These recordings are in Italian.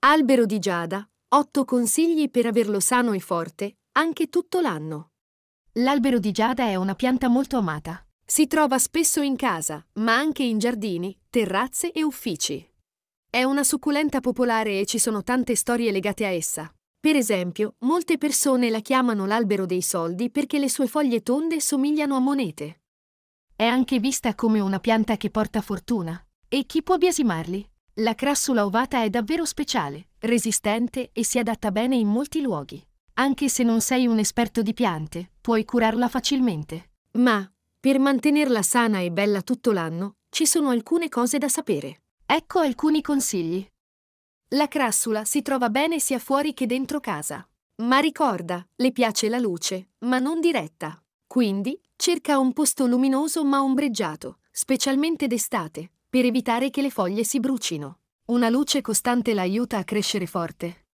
Albero di Giada, 8 consigli per averlo sano e forte, anche tutto l'anno. L'albero di Giada è una pianta molto amata. Si trova spesso in casa, ma anche in giardini, terrazze e uffici. È una succulenta popolare e ci sono tante storie legate a essa. Per esempio, molte persone la chiamano l'albero dei soldi perché le sue foglie tonde somigliano a monete. È anche vista come una pianta che porta fortuna. E chi può biasimarli? La crassula ovata è davvero speciale, resistente e si adatta bene in molti luoghi. Anche se non sei un esperto di piante, puoi curarla facilmente. Ma, per mantenerla sana e bella tutto l'anno, ci sono alcune cose da sapere. Ecco alcuni consigli. La crassula si trova bene sia fuori che dentro casa. Ma ricorda, le piace la luce, ma non diretta. Quindi, cerca un posto luminoso ma ombreggiato, specialmente d'estate, per evitare che le foglie si brucino. Una luce costante la aiuta a crescere forte.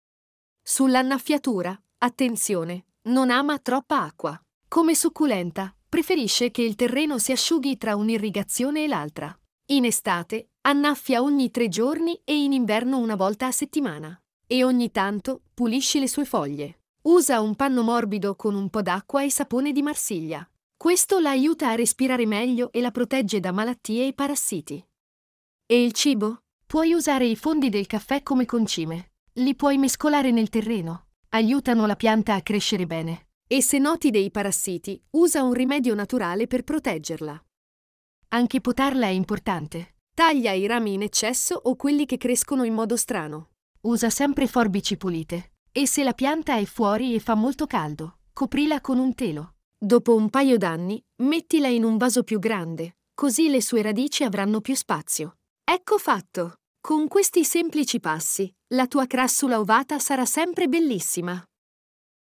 Sull'annaffiatura, attenzione, non ama troppa acqua. Come succulenta, preferisce che il terreno si asciughi tra un'irrigazione e l'altra. In estate, annaffia ogni tre giorni e in inverno una volta a settimana. E ogni tanto pulisci le sue foglie. Usa un panno morbido con un po' d'acqua e sapone di Marsiglia. Questo la aiuta a respirare meglio e la protegge da malattie e parassiti. E il cibo? Puoi usare i fondi del caffè come concime. Li puoi mescolare nel terreno. Aiutano la pianta a crescere bene. E se noti dei parassiti, usa un rimedio naturale per proteggerla. Anche potarla è importante. Taglia i rami in eccesso o quelli che crescono in modo strano. Usa sempre forbici pulite. E se la pianta è fuori e fa molto caldo, coprila con un telo. Dopo un paio d'anni, mettila in un vaso più grande, così le sue radici avranno più spazio. Ecco fatto! Con questi semplici passi, la tua crassula ovata sarà sempre bellissima.